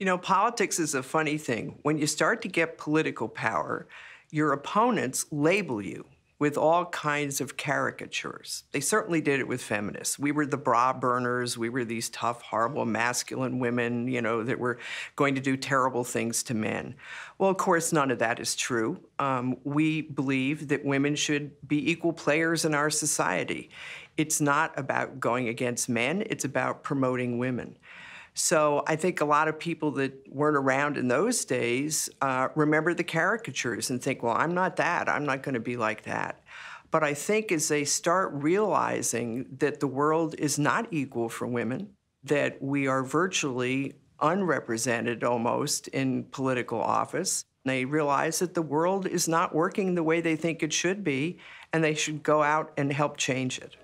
You know, politics is a funny thing. When you start to get political power, your opponents label you with all kinds of caricatures. They certainly did it with feminists. We were the bra burners. We were these tough, horrible, masculine women, you know, that were going to do terrible things to men. Well, of course, none of that is true. Um, we believe that women should be equal players in our society. It's not about going against men, it's about promoting women. So I think a lot of people that weren't around in those days uh, remember the caricatures and think, well, I'm not that. I'm not going to be like that. But I think as they start realizing that the world is not equal for women, that we are virtually unrepresented almost in political office, they realize that the world is not working the way they think it should be, and they should go out and help change it.